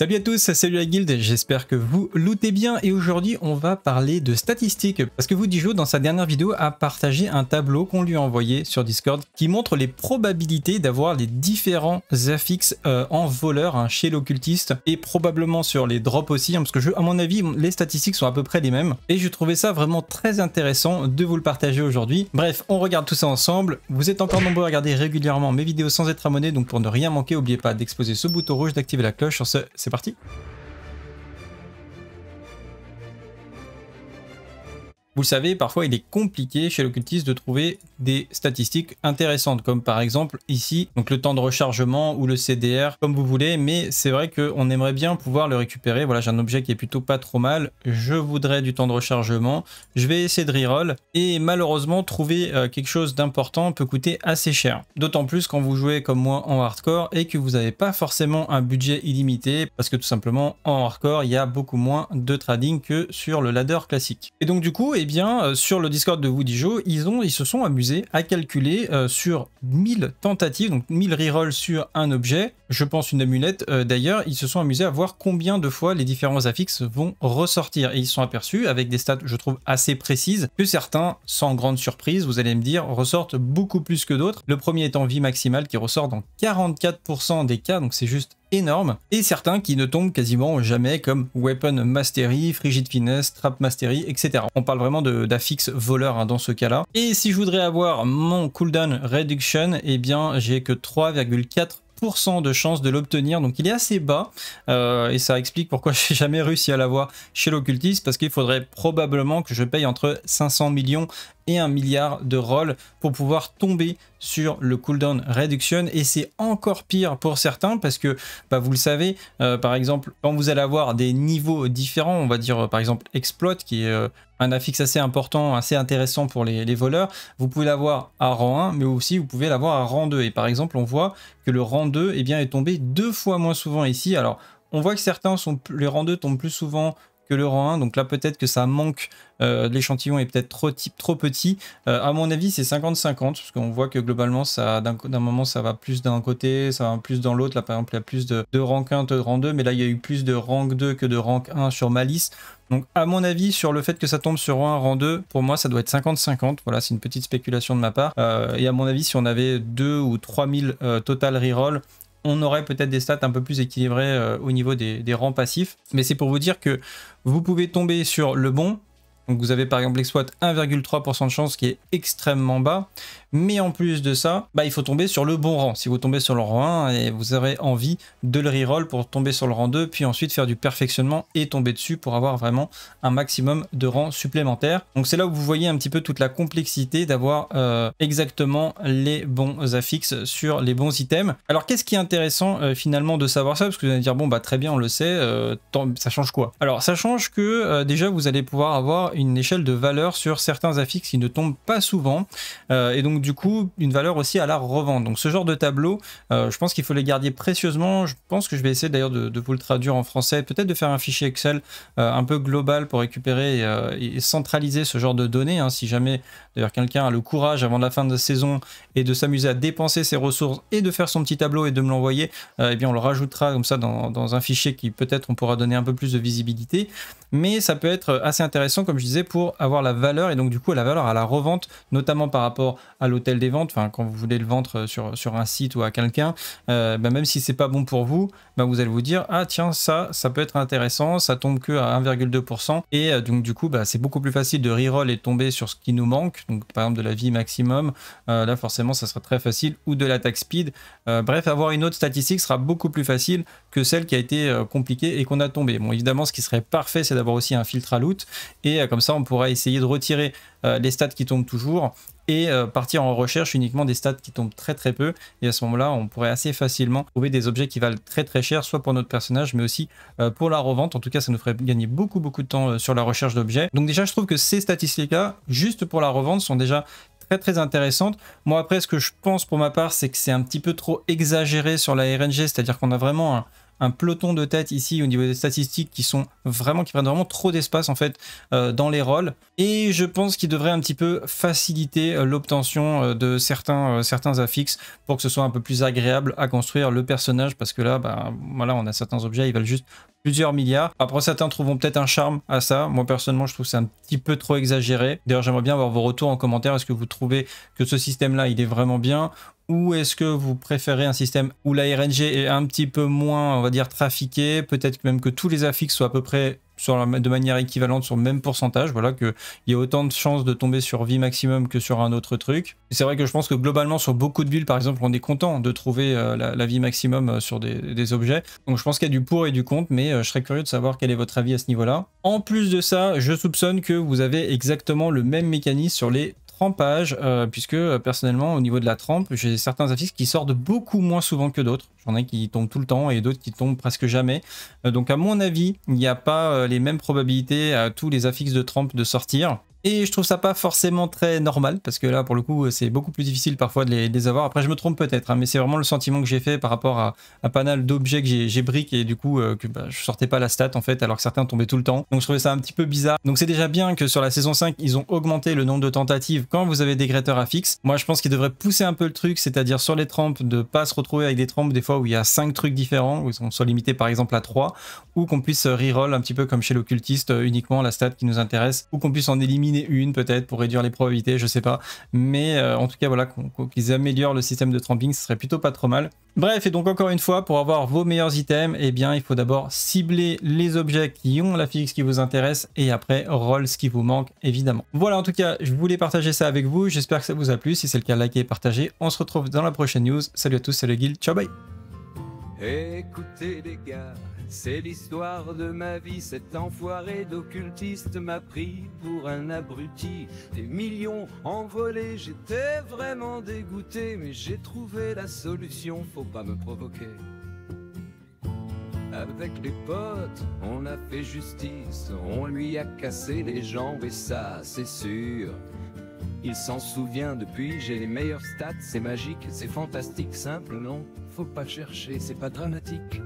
Salut à tous, salut la guilde, j'espère que vous lootez bien et aujourd'hui on va parler de statistiques parce que vous Joe dans sa dernière vidéo a partagé un tableau qu'on lui a envoyé sur Discord qui montre les probabilités d'avoir les différents affixes euh, en voleur hein, chez l'occultiste et probablement sur les drops aussi hein, parce que je, à mon avis les statistiques sont à peu près les mêmes et je trouvais ça vraiment très intéressant de vous le partager aujourd'hui. Bref, on regarde tout ça ensemble, vous êtes encore nombreux à regarder régulièrement mes vidéos sans être abonné donc pour ne rien manquer n'oubliez pas d'exposer ce bouton rouge, d'activer la cloche sur ce c'est parti Vous savez, parfois il est compliqué chez l'occultiste de trouver des statistiques intéressantes, comme par exemple ici, donc le temps de rechargement ou le CDR, comme vous voulez, mais c'est vrai qu'on aimerait bien pouvoir le récupérer. Voilà, j'ai un objet qui est plutôt pas trop mal. Je voudrais du temps de rechargement. Je vais essayer de reroll. Et malheureusement, trouver euh, quelque chose d'important peut coûter assez cher. D'autant plus quand vous jouez comme moi en hardcore et que vous n'avez pas forcément un budget illimité, parce que tout simplement en hardcore, il y a beaucoup moins de trading que sur le ladder classique. Et donc du coup, et eh euh, sur le Discord de Woody Joe, ils, ont, ils se sont amusés à calculer euh, sur 1000 tentatives, donc 1000 rerolls sur un objet, je pense une amulette euh, d'ailleurs, ils se sont amusés à voir combien de fois les différents affixes vont ressortir. Et ils se sont aperçus, avec des stats, je trouve, assez précises, que certains, sans grande surprise, vous allez me dire, ressortent beaucoup plus que d'autres. Le premier étant vie maximale qui ressort dans 44% des cas, donc c'est juste énorme, et certains qui ne tombent quasiment jamais comme Weapon Mastery, Frigid Finesse, Trap Mastery, etc. On parle vraiment d'affix voleur hein, dans ce cas-là. Et si je voudrais avoir mon cooldown reduction, eh bien j'ai que 3,4% de chance de l'obtenir, donc il est assez bas, euh, et ça explique pourquoi je n'ai jamais réussi à l'avoir chez l'occultiste, parce qu'il faudrait probablement que je paye entre 500 millions un milliard de rolls pour pouvoir tomber sur le cooldown reduction et c'est encore pire pour certains parce que bah, vous le savez euh, par exemple quand vous allez avoir des niveaux différents on va dire euh, par exemple exploit qui est euh, un affixe assez important assez intéressant pour les, voleurs vous pouvez l'avoir à rang 1 mais aussi vous pouvez l'avoir à rang 2 et par exemple on voit que le rang 2 et eh bien, est tombé deux fois moins souvent ici alors on voit que certains sont les rangs 2 tombent plus souvent le rang 1. Donc là, peut-être que ça manque, euh, l'échantillon est peut-être trop, type, trop petit. Euh, à mon avis, c'est 50-50, parce qu'on voit que globalement, ça d'un moment, ça va plus d'un côté, ça va plus dans l'autre. Là, par exemple, il y a plus de, rang 1, de rang 2, mais là, il y a eu plus de rang 2 que de rang 1 sur ma liste. Donc, à mon avis, sur le fait que ça tombe sur rang 1 rang 2, pour moi, ça doit être 50-50. Voilà, c'est une petite spéculation de ma part. Euh, et à mon avis, si on avait 2 ou 3000 total reroll, on aurait peut-être des stats un peu plus équilibrées euh, au niveau des, des rangs passifs. Mais c'est pour vous dire que vous pouvez tomber sur le bon, donc vous avez par exemple l'exploit 1,3% de chance qui est extrêmement bas. Mais en plus de ça, bah, il faut tomber sur le bon rang. Si vous tombez sur le rang 1, et vous aurez envie de le reroll pour tomber sur le rang 2, puis ensuite faire du perfectionnement et tomber dessus pour avoir vraiment un maximum de rangs supplémentaires. Donc c'est là où vous voyez un petit peu toute la complexité d'avoir euh, exactement les bons affixes sur les bons items. Alors qu'est-ce qui est intéressant euh, finalement de savoir ça Parce que vous allez dire, bon bah très bien, on le sait, euh, ça change quoi Alors ça change que déjà vous allez pouvoir avoir une échelle de valeur sur certains affixes qui ne tombent pas souvent. Euh, et donc, du coup, une valeur aussi à la revente. Donc, ce genre de tableau, euh, je pense qu'il faut les garder précieusement. Je pense que je vais essayer d'ailleurs de, vous le traduire en français, peut-être de faire un fichier Excel euh, un peu global pour récupérer et, centraliser ce genre de données. Hein. si jamais, d'ailleurs, quelqu'un a le courage avant la fin de la saison et de s'amuser à dépenser ses ressources et de faire son petit tableau et de me l'envoyer, eh bien, on le rajoutera comme ça dans, dans un fichier qui peut-être on pourra donner un peu plus de visibilité. Mais ça peut être assez intéressant, comme je disais pour avoir la valeur et donc du coup la valeur à la revente, notamment par rapport à l'hôtel des ventes. Enfin, quand vous voulez le vendre euh, sur, sur un site ou à quelqu'un, euh, bah, même si c'est pas bon pour vous, bah, vous allez vous dire ah tiens ça, ça peut être intéressant, ça tombe que à 1,2% et euh, donc du coup bah, c'est beaucoup plus facile de reroll et tomber sur ce qui nous manque. Donc par exemple de la vie maximum, là forcément ça sera très facile ou de l'attaque speed. bref, avoir une autre statistique sera beaucoup plus facile que celle qui a été euh, compliquée et qu'on a tombé. Bon, évidemment, ce qui serait parfait, c'est d'avoir aussi un filtre à loot et euh, comme ça, on pourra essayer de retirer euh, les stats qui tombent toujours et partir en recherche uniquement des stats qui tombent très très peu. Et à ce moment-là, on pourrait assez facilement trouver des objets qui valent très très cher, soit pour notre personnage, mais aussi pour la revente. En tout cas, ça nous ferait gagner beaucoup beaucoup de temps sur la recherche d'objets. Donc déjà, je trouve que ces statistiques-là, juste pour la revente, sont déjà très très intéressantes. Moi après ce que je pense pour ma part c'est que c'est un petit peu trop exagéré sur la RNG, c'est-à-dire qu'on a vraiment un, un peloton de tête ici au niveau des statistiques qui sont vraiment, qui prennent vraiment trop d'espace en fait euh, dans les rôles. Et je pense qu'il devrait un petit peu faciliter euh, l'obtention euh, de certains, certains affixes pour que ce soit un peu plus agréable à construire le personnage parce que là, bah, voilà, on a certains objets, ils veulent juste plusieurs milliards. Après, certains trouveront peut-être un charme à ça. Moi, personnellement, je trouve c'est un petit peu trop exagéré. D'ailleurs, j'aimerais bien avoir vos retours en commentaire. Est-ce que vous trouvez que ce système-là, il est vraiment bien ou est-ce que vous préférez un système où la RNG est un petit peu moins, on va dire, trafiquée Peut-être même que tous les affixes soient à peu près de manière équivalente sur le même pourcentage. Voilà, qu'il y a autant de chances de tomber sur vie maximum que sur un autre truc. C'est vrai que je pense que globalement, sur beaucoup de villes, par exemple, on est content de trouver euh, la, vie maximum euh, sur des, des, objets. Donc je pense qu'il y a du pour et du contre, mais euh, je serais curieux de savoir quel est votre avis à ce niveau-là. En plus de ça, je soupçonne que vous avez exactement le même mécanisme sur les euh, puisque euh, personnellement, au niveau de la trempe, j'ai certains affixes qui sortent beaucoup moins souvent que d'autres. J'en ai qui tombent tout le temps et d'autres qui tombent presque jamais. Euh, donc, à mon avis, il n'y a pas les mêmes probabilités à tous les affixes de trempe de sortir. Et je trouve ça pas forcément très normal, parce que là, pour le coup, c'est beaucoup plus difficile parfois de les, avoir. Après, je me trompe peut-être, hein, mais c'est vraiment le sentiment que j'ai fait par rapport à, un panel d'objets que j'ai briques et du coup, euh, que bah, je sortais pas la stat en fait, alors que certains tombaient tout le temps. Donc, je trouvais ça un petit peu bizarre. Donc, c'est déjà bien que sur la saison 5, ils ont augmenté le nombre de tentatives quand vous avez des gratteurs à fixe. Moi, je pense qu'ils devraient pousser un peu le truc, c'est-à-dire sur les trempes, de pas se retrouver avec des trempes des fois où il y a 5 trucs différents, où sont soit limités par exemple à 3, ou qu'on puisse euh, reroll un petit peu comme chez l'occultiste, euh, uniquement la stat qui nous intéresse, ou qu'on puisse en éliminer une peut-être pour réduire les probabilités, je sais pas. Mais euh, en tout cas, voilà, qu'ils améliorent le système de tramping, ce serait plutôt pas trop mal. Bref, et donc encore une fois, pour avoir vos meilleurs items, et eh bien, il faut d'abord cibler les objets qui ont la fixe qui vous intéresse et après, roll ce qui vous manque, évidemment. Voilà, en tout cas, je voulais partager ça avec vous. J'espère que ça vous a plu. Si c'est le cas, likez et partagez. On se retrouve dans la prochaine news. Salut à tous, c'est le Guild. Ciao, bye Écoutez les gars c'est l'histoire de ma vie, cet enfoiré d'occultiste m'a pris pour un abruti. Des millions envolés, j'étais vraiment dégoûté, mais j'ai trouvé la solution, faut pas me provoquer. Avec les potes, on a fait justice, on lui a cassé les jambes et ça, c'est sûr. Il s'en souvient depuis, j'ai les meilleurs stats, c'est magique, c'est fantastique, simple, non Faut pas chercher, c'est pas dramatique.